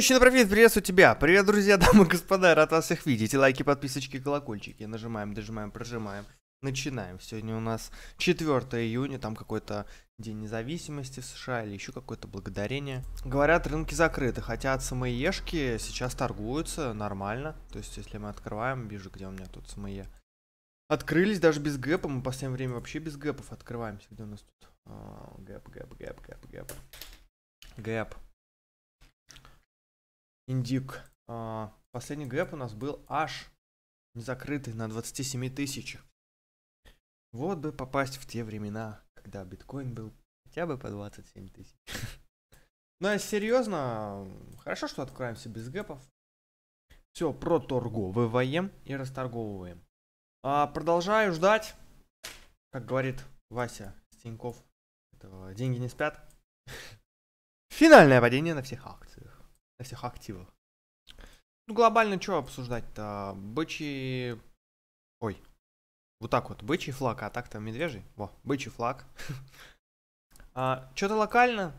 Ведущий на профит, приветствую тебя! Привет, друзья, дамы и господа, рад вас всех видеть. лайки, подписочки, колокольчики. Нажимаем, дожимаем, прожимаем. Начинаем. Сегодня у нас 4 июня, там какой-то День независимости в США или еще какое-то благодарение. Говорят, рынки закрыты, хотя от СМЕшки сейчас торгуются нормально. То есть, если мы открываем, вижу, где у меня тут СМЕ. Открылись даже без гэпа, мы в последнее время вообще без гэпов открываемся. Где у нас тут? О, а, гэп, гэп, гэп, гэп, гэп. Гэп. Индик. А, последний гэп у нас был аж незакрытый на 27 тысячах. Вот бы попасть в те времена, когда биткоин был хотя бы по 27 тысяч. Ну а серьезно, хорошо, что откроемся без гэпов. Все, проторговываем и расторговываем. А, продолжаю ждать, как говорит Вася Стеньков, деньги не спят. Финальное падение на всех акциях на всех активах. Ну, глобально что обсуждать-то? А, бычий... Ой. Вот так вот. Бычий флаг, а так-то медвежий. Во, бычий флаг. а, Что-то локально,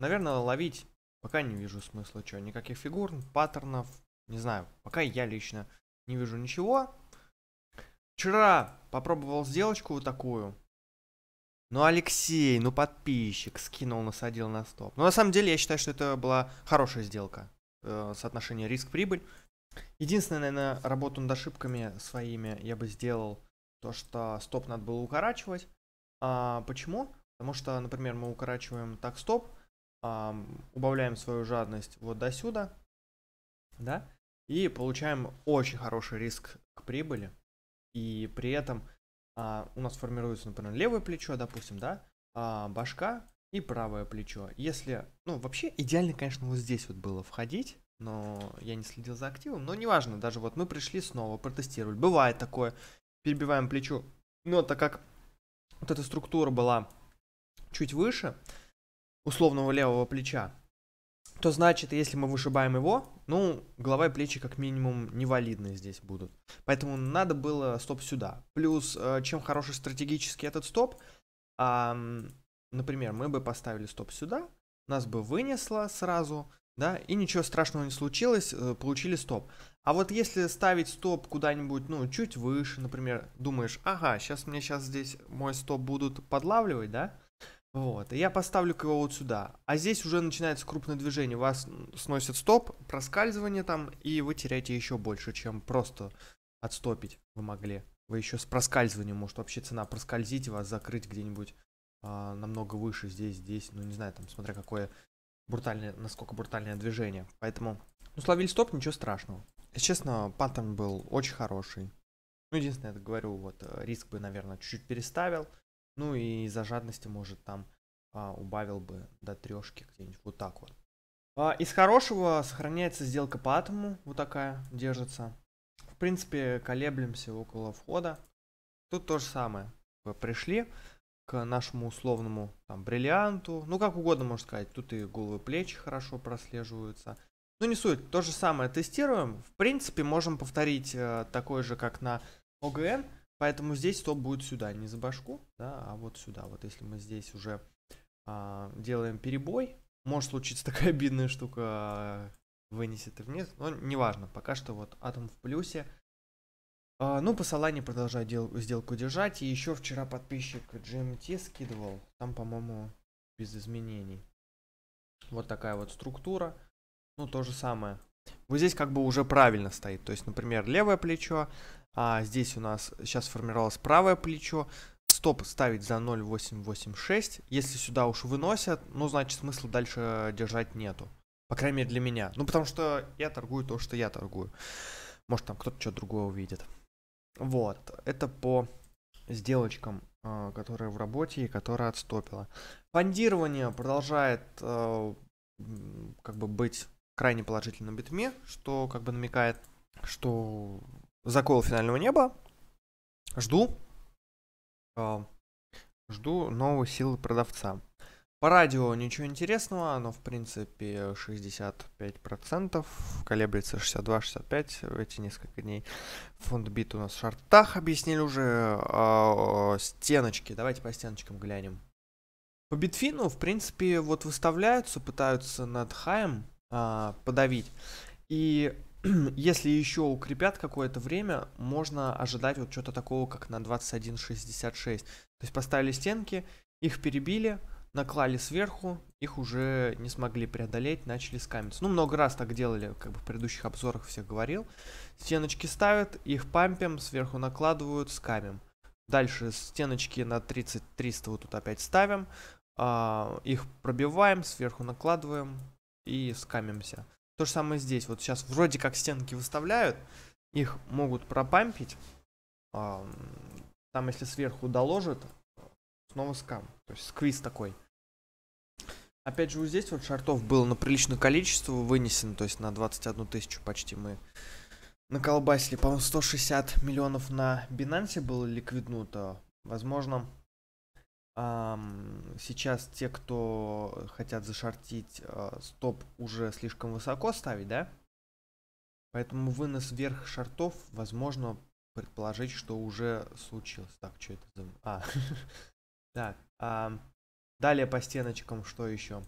наверное, ловить пока не вижу смысла. Что, никаких фигур, паттернов. Не знаю, пока я лично не вижу ничего. Вчера попробовал сделочку вот такую. Ну, Алексей, ну подписчик скинул, насадил на стоп. Но ну, на самом деле я считаю, что это была хорошая сделка. Э, соотношение риск-прибыль. Единственное, наверное, работу над ошибками своими я бы сделал то, что стоп надо было укорачивать. А, почему? Потому что, например, мы укорачиваем так стоп, а, убавляем свою жадность вот до сюда, да, и получаем очень хороший риск к прибыли. И при этом а, у нас формируется, например, левое плечо, допустим, да, а, башка и правое плечо. Если, ну, вообще идеально, конечно, вот здесь вот было входить, но я не следил за активом, но неважно, даже вот мы пришли снова, протестировали. Бывает такое, перебиваем плечо, но так как вот эта структура была чуть выше условного левого плеча, то значит, если мы вышибаем его, ну, голова и плечи как минимум невалидные здесь будут. Поэтому надо было стоп сюда. Плюс, э, чем хороший стратегический этот стоп, например, мы бы поставили стоп сюда, нас бы вынесло сразу, да, и ничего страшного не случилось, э, получили стоп. А вот если ставить стоп куда-нибудь, ну, чуть выше, например, думаешь, ага, сейчас мне сейчас здесь мой стоп будут подлавливать, да, вот, и я поставлю его вот сюда. А здесь уже начинается крупное движение. Вас сносит стоп, проскальзывание там, и вы теряете еще больше, чем просто отстопить вы могли. Вы еще с проскальзыванием, может вообще цена проскользить вас закрыть где-нибудь а, намного выше здесь, здесь, ну не знаю, там смотря какое брутальное, насколько брутальное движение. Поэтому, ну словили стоп, ничего страшного. Если честно, паттерн был очень хороший. Ну единственное, я говорю, вот э, риск бы, наверное, чуть-чуть переставил. Ну и из за жадности, может, там а, убавил бы до трешки где-нибудь. Вот так вот. А, из хорошего сохраняется сделка по атому. Вот такая держится. В принципе, колеблемся около входа. Тут то же самое. Вы пришли к нашему условному там бриллианту. Ну, как угодно, можно сказать. Тут и головы плечи хорошо прослеживаются. Ну, не суть. То же самое тестируем. В принципе, можем повторить э, такой же, как на ОГН. Поэтому здесь стоп будет сюда, не за башку, да, а вот сюда. Вот если мы здесь уже а, делаем перебой, может случиться такая обидная штука, а, вынесет и вниз, но неважно, пока что вот атом в плюсе. А, ну, посылание продолжаю дел сделку держать, и еще вчера подписчик GMT скидывал, там, по-моему, без изменений. Вот такая вот структура, ну, то же самое. Вот здесь как бы уже правильно стоит, то есть, например, левое плечо, а здесь у нас сейчас формировалось правое плечо. Стоп ставить за 0,886. Если сюда уж выносят, ну, значит, смысла дальше держать нету. По крайней мере, для меня. Ну, потому что я торгую то, что я торгую. Может, там кто-то что-то другое увидит. Вот. Это по сделочкам, а, которые в работе и которые отстопила. Фондирование продолжает э, как бы быть крайне положительным битме, что как бы намекает, что закол финального неба. Жду. А, жду новой силы продавца. По радио ничего интересного, но в принципе 65%, колеблется 62-65 в эти несколько дней. Фонд бит у нас в шартах, объяснили уже. А, стеночки, давайте по стеночкам глянем. По битфину, в принципе, вот выставляются, пытаются над хаем а, подавить. И если еще укрепят какое-то время, можно ожидать вот что-то такого, как на 21.66. То есть поставили стенки, их перебили, наклали сверху, их уже не смогли преодолеть, начали скамиться. Ну, много раз так делали, как бы в предыдущих обзорах всех говорил. Стеночки ставят, их пампим, сверху накладывают, скамим. Дальше стеночки на 30-300 вот тут опять ставим, э, их пробиваем, сверху накладываем и скамимся. То же самое здесь. Вот сейчас вроде как стенки выставляют, их могут пропампить. Там, если сверху доложат, снова скам. То есть сквиз такой. Опять же, вот здесь вот шартов было на приличное количество вынесено, то есть на 21 тысячу почти мы наколбасили. По-моему, 160 миллионов на Binance было ликвиднуто. Возможно, Сейчас те, кто хотят зашортить а, стоп, уже слишком высоко ставить, да? Поэтому вынос вверх шортов, возможно, предположить, что уже случилось. Так, что это за... А, так. далее по стеночкам что еще?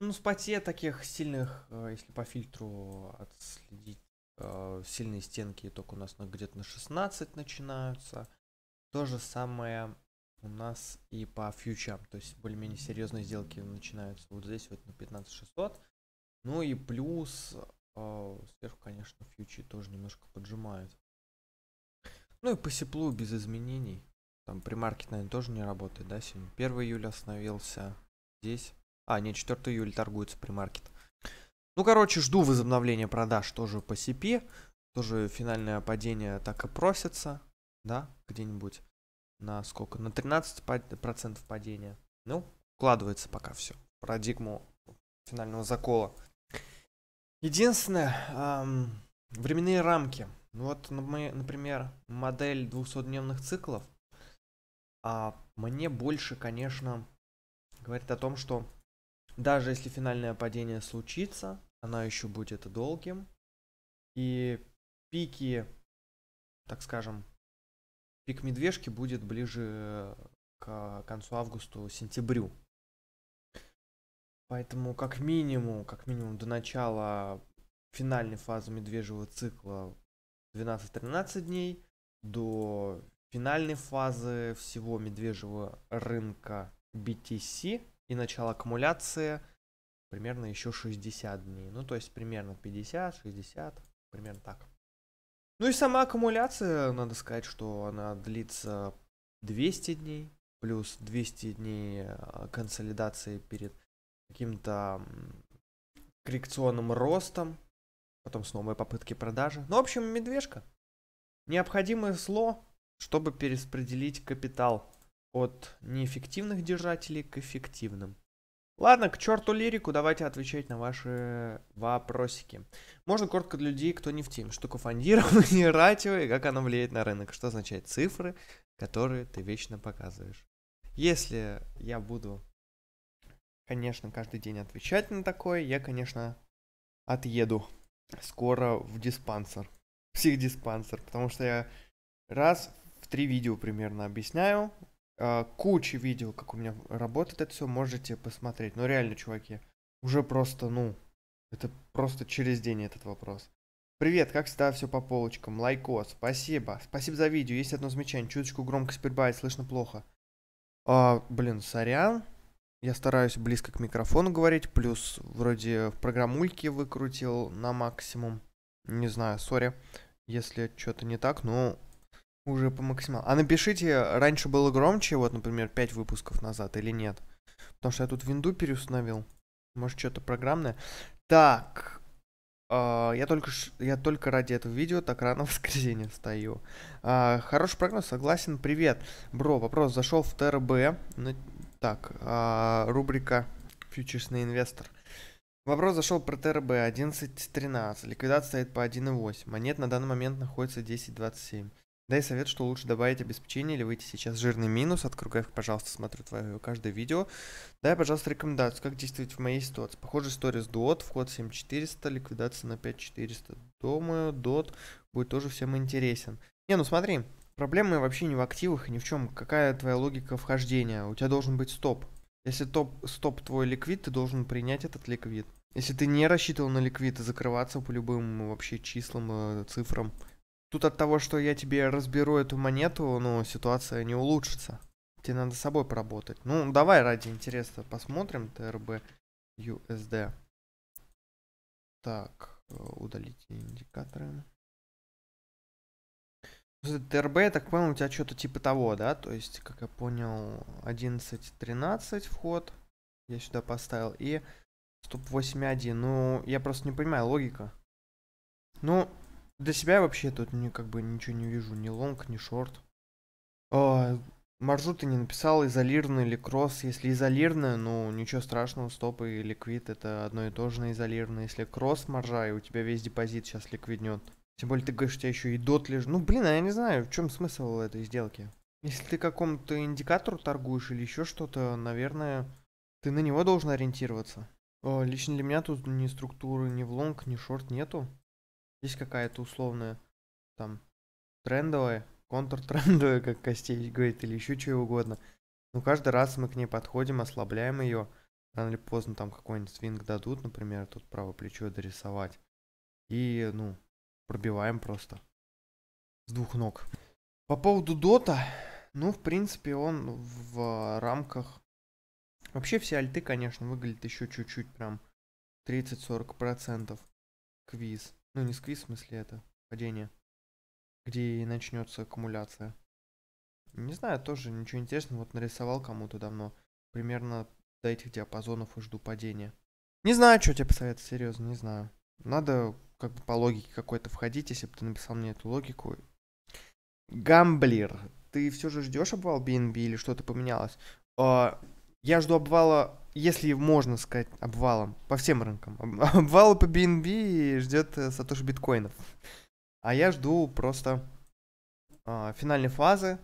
Ну, с таких сильных, а, если по фильтру отследить, а, сильные стенки только у нас где-то на 16 начинаются. То же самое у нас и по фьючам, то есть более-менее серьезные сделки начинаются вот здесь вот на 15 600. Ну и плюс э, сверху, конечно, фьючи тоже немножко поджимают. Ну и по сеплу без изменений. Там премаркет наверное, тоже не работает, да, сегодня 1 июля остановился здесь. А, не 4 июля торгуется премаркет, Ну, короче, жду возобновления продаж тоже по CP. Тоже финальное падение так и просится, да, где-нибудь на сколько? На 13% падения. Ну, укладывается пока все. Парадигму финального закола. Единственное, эм, временные рамки. Ну вот, мы например, модель 200-дневных циклов. А мне больше, конечно, говорит о том, что даже если финальное падение случится, оно еще будет долгим. И пики, так скажем, Пик медвежки будет ближе э, к концу августа-сентябрю. Поэтому как минимум, как минимум до начала финальной фазы медвежьего цикла 12-13 дней, до финальной фазы всего медвежьего рынка BTC и начала аккумуляции примерно еще 60 дней. Ну, то есть примерно 50-60, примерно так. Ну и сама аккумуляция, надо сказать, что она длится 200 дней, плюс 200 дней а, консолидации перед каким-то коррекционным ростом, потом снова попытки продажи. Ну, в общем, медвежка. Необходимое сло, чтобы перераспределить капитал от неэффективных держателей к эффективным. Ладно, к черту лирику, давайте отвечать на ваши э, вопросики. Можно коротко для людей, кто не в теме, что кофандирование ратио и как оно влияет на рынок, что означает цифры, которые ты вечно показываешь. Если я буду, конечно, каждый день отвечать на такое, я, конечно, отъеду скоро в диспансер, психдиспансер, потому что я раз в три видео примерно объясняю, а, Куча видео, как у меня работает это все, можете посмотреть. Но ну, реально, чуваки, уже просто, ну, это просто через день этот вопрос. Привет, как всегда, все по полочкам. Лайкос, спасибо. Спасибо за видео. Есть одно замечание. Чуточку громкость прибавить, слышно плохо. А, блин, сорян. Я стараюсь близко к микрофону говорить, плюс вроде в программульке выкрутил на максимум. Не знаю, сори, если что-то не так, но уже по максималу. А напишите, раньше было громче, вот, например, 5 выпусков назад или нет. Потому что я тут винду переустановил. Может, что-то программное. Так. Э, я, только, я только ради этого видео так рано в воскресенье встаю. Э, хороший прогноз, согласен. Привет. Бро, вопрос. Зашел в ТРБ. На, ну, так, э, рубрика «Фьючерсный инвестор». Вопрос зашел про ТРБ 11.13. Ликвидация стоит по 1.8. Монет на данный момент находится 10.27. Дай совет, что лучше добавить обеспечение или выйти сейчас жирный минус. От Кругайф, пожалуйста, смотрю твое каждое видео. Дай, пожалуйста, рекомендацию, как действовать в моей ситуации. Похоже, история с DOT, вход 7400, ликвидация на 5400. Думаю, DOT будет тоже всем интересен. Не, ну смотри, проблема вообще не в активах и ни в чем. Какая твоя логика вхождения? У тебя должен быть стоп. Если топ, стоп твой ликвид, ты должен принять этот ликвид. Если ты не рассчитывал на ликвид закрываться по любым вообще числам, э, цифрам, Тут от того, что я тебе разберу эту монету, ну, ситуация не улучшится. Тебе надо с собой поработать. Ну, давай ради интереса посмотрим. ТРБ USD. Так, э, удалите индикаторы. ТРБ, я так понял, у тебя что-то типа того, да? То есть, как я понял, 11.13 вход. Я сюда поставил. И стоп 8.1. Ну, я просто не понимаю логика. Ну, для себя вообще тут ни, как бы ничего не вижу, ни лонг, ни шорт. О, а, ты не написал, изолированный или кросс. Если изолированная, ну ничего страшного, стоп и ликвид это одно и то же на изолированное. Если кросс маржа, и у тебя весь депозит сейчас ликвиднет. Тем более ты говоришь, у тебя еще и дот лежит. Ну блин, а я не знаю, в чем смысл этой сделки. Если ты какому-то индикатору торгуешь или еще что-то, наверное, ты на него должен ориентироваться. О, а, лично для меня тут ни структуры, ни в лонг, ни шорт нету. Есть какая-то условная там трендовая, контртрендовая, как костей говорит, или еще чего угодно. Но ну, каждый раз мы к ней подходим, ослабляем ее. Рано или поздно там какой-нибудь свинг дадут, например, тут правое плечо дорисовать. И, ну, пробиваем просто с двух ног. По поводу Дота, ну, в принципе, он в рамках... Вообще все альты, конечно, выглядят еще чуть-чуть, прям 30-40% квиз. Ну, не сквиз, в смысле, это падение, где и начнется аккумуляция. Не знаю, тоже ничего интересного. Вот нарисовал кому-то давно. Примерно до этих диапазонов и жду падения. Не знаю, что тебе посоветовать, серьезно, не знаю. Надо как бы по логике какой-то входить, если бы ты написал мне эту логику. Гамблер, ты все же ждешь обвал BNB или что-то поменялось? А, я жду обвала, если можно сказать, обвалом, по всем рынкам. Обвал по BNB ждет э, Сатоши биткоинов. А я жду просто э, финальной фазы,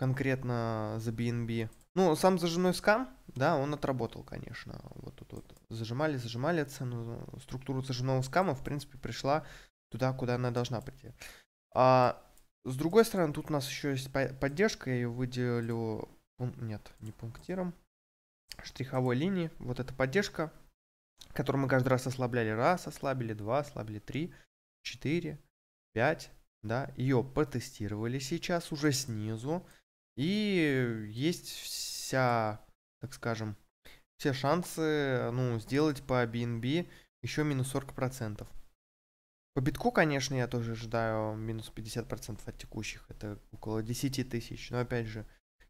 конкретно за BNB. Ну, сам зажимной скам, да, он отработал, конечно. Вот тут вот зажимали, зажимали цену. Структура зажимного скама, в принципе, пришла туда, куда она должна прийти. А, с другой стороны, тут у нас еще есть поддержка, я ее выделю... Нет, не пунктиром, штриховой линии, вот эта поддержка, которую мы каждый раз ослабляли. Раз ослабили, два ослабили, три, четыре, пять, да, ее протестировали, сейчас уже снизу, и есть вся, так скажем, все шансы, ну, сделать по BNB еще минус 40%. По битку, конечно, я тоже ожидаю минус 50% от текущих, это около 10 тысяч, но опять же,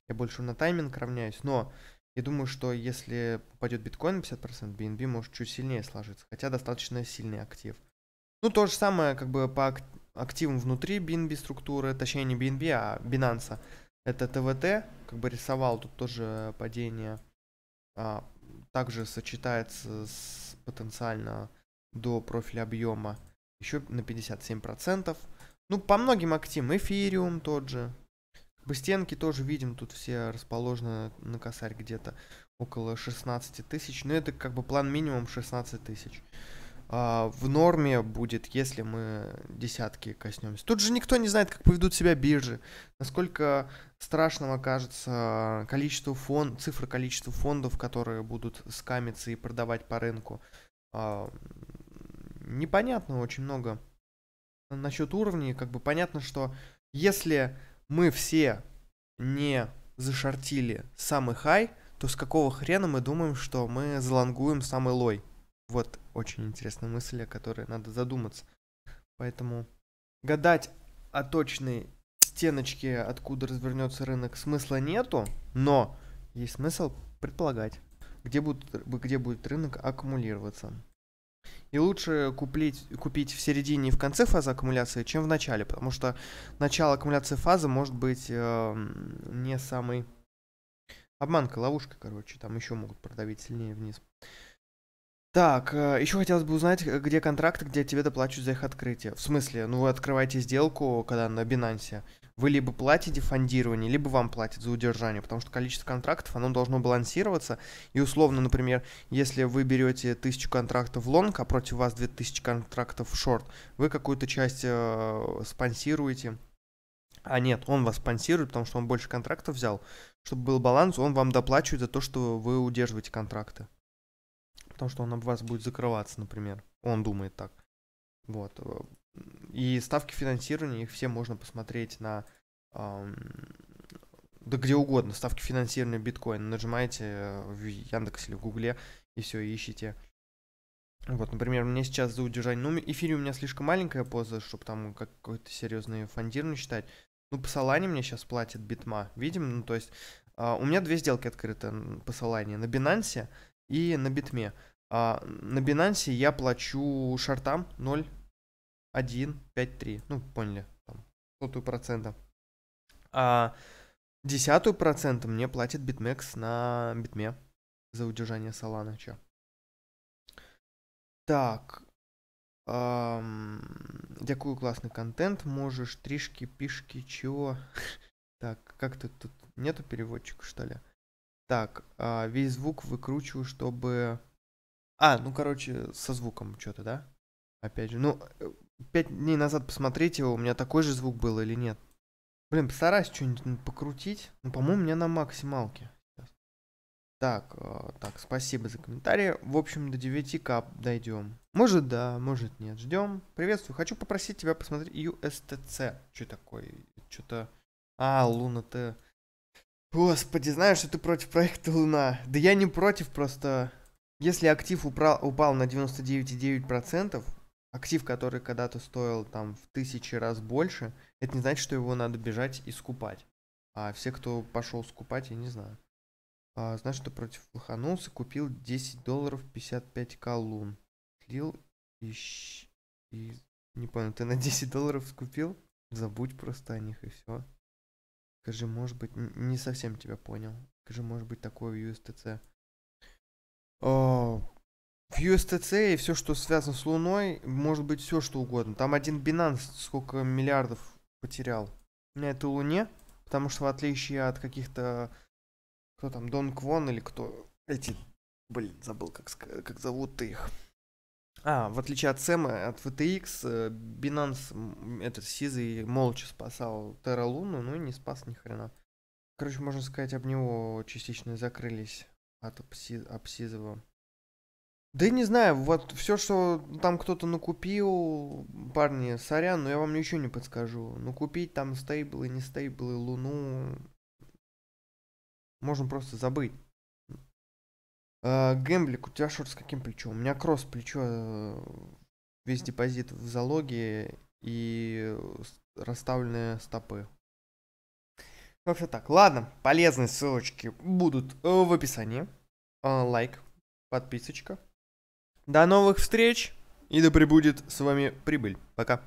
я больше на тайминг равняюсь, но я думаю, что если упадет биткоин на 50%, BNB может чуть сильнее сложиться, хотя достаточно сильный актив. Ну, то же самое как бы по активам внутри BNB структуры, точнее не BNB, а Binance. Это ТВТ, как бы рисовал тут тоже падение. А, также сочетается с потенциально до профиля объема еще на 57%. Ну, по многим активам, эфириум тот же, Бастиенки тоже видим, тут все расположены на косарь где-то около 16 тысяч. Но это как бы план минимум 16 тысяч. А, в норме будет, если мы десятки коснемся. Тут же никто не знает, как поведут себя биржи. Насколько страшным окажется количество фон, цифра количества фондов, которые будут скамиться и продавать по рынку. А, непонятно очень много насчет уровней. Как бы понятно, что если мы все не зашортили самый хай, то с какого хрена мы думаем, что мы залангуем самый лой? Вот очень интересная мысль, о которой надо задуматься. Поэтому гадать о точной стеночке, откуда развернется рынок, смысла нету, но есть смысл предполагать, где будет, где будет рынок аккумулироваться. И лучше куплить, купить в середине и в конце фазы аккумуляции, чем в начале, потому что начало аккумуляции фазы может быть э, не самый... Обманка, ловушка, короче, там еще могут продавить сильнее вниз. Так, э, еще хотелось бы узнать, где контракты, где тебе доплачивают за их открытие. В смысле, ну вы открываете сделку, когда на Binance, вы либо платите фондирование, либо вам платят за удержание, потому что количество контрактов, оно должно балансироваться. И условно, например, если вы берете тысячу контрактов в лонг, а против вас 2000 контрактов в шорт, вы какую-то часть э, спонсируете, а нет, он вас спонсирует, потому что он больше контрактов взял. Чтобы был баланс, он вам доплачивает за то, что вы удерживаете контракты. Потому что он об вас будет закрываться, например. Он думает так. Вот. Э, и ставки финансирования, их все можно посмотреть на... Да где угодно, ставки финансирования биткоина. Нажимаете э, в Яндекс или в Гугле и все, ищите. Вот, например, мне сейчас за удержание... Ну, эфире у меня слишком маленькая поза, чтобы там какой то серьезный фондирование считать. Ну, по Solana мне сейчас платит битма. Видим, ну, то есть Uh, у меня две сделки открыты по Solana, на бинансе и на Битме. Uh, а, на Binance я плачу шартам 0, 1, 5, 3. Ну, поняли, там, сотую процента. А десятую процента мне платит BitMEX на битме за удержание Solana. чё Так. Эм, дякую, классный контент. Можешь тришки, пишки, чего? так, как тут тут? Нету переводчика, что ли? Так, э, весь звук выкручиваю, чтобы... А, ну, короче, со звуком что-то, да? Опять же, ну, э, пять дней назад посмотреть его, у меня такой же звук был или нет. Блин, постараюсь что-нибудь ну, покрутить. Ну, по-моему, у меня на максималке. Сейчас. Так, э, так, спасибо за комментарии. В общем, до 9 кап дойдем. Может да, может нет. Ждем. Приветствую. Хочу попросить тебя посмотреть USTC. Что такое? Что-то... А, Луна Т. Господи, знаешь, что ты против проекта Луна? Да я не против, просто... Если актив упра... упал на 99,9%, актив, который когда-то стоил там в тысячи раз больше, это не значит, что его надо бежать и скупать. А все, кто пошел скупать, я не знаю. А, значит, что против лоханулся, купил 10 долларов 55 колун. Слил и... и... Не понял, ты на 10 долларов скупил? Забудь просто о них и все. Скажи, может быть, не совсем тебя понял. Скажи, может быть, такое в USTC. О, QSTC и все, что связано с Луной, может быть все, что угодно. Там один Binance сколько миллиардов потерял на этой Луне, потому что в отличие от каких-то... Кто там, Дон Квон или кто? Эти... Блин, забыл, как, как зовут их. А, в отличие от Сэма, от VTX, э, Binance, этот Сизый молча спасал Терра Луну, но не спас ни хрена. Короче, можно сказать, об него частично закрылись от Апсизова. Да не знаю, вот все, что там кто-то накупил, парни, сорян, но я вам ничего не подскажу. Ну купить там стейблы, не стейблы, луну, можно просто забыть. Э, гэмблик, у тебя шорт с каким плечом? У меня кросс плечо, э, весь депозит в залоге и расставленные стопы. Вообще так, ладно, полезные ссылочки будут э, в описании. А, лайк, подписочка. До новых встреч и да пребудет с вами прибыль. Пока.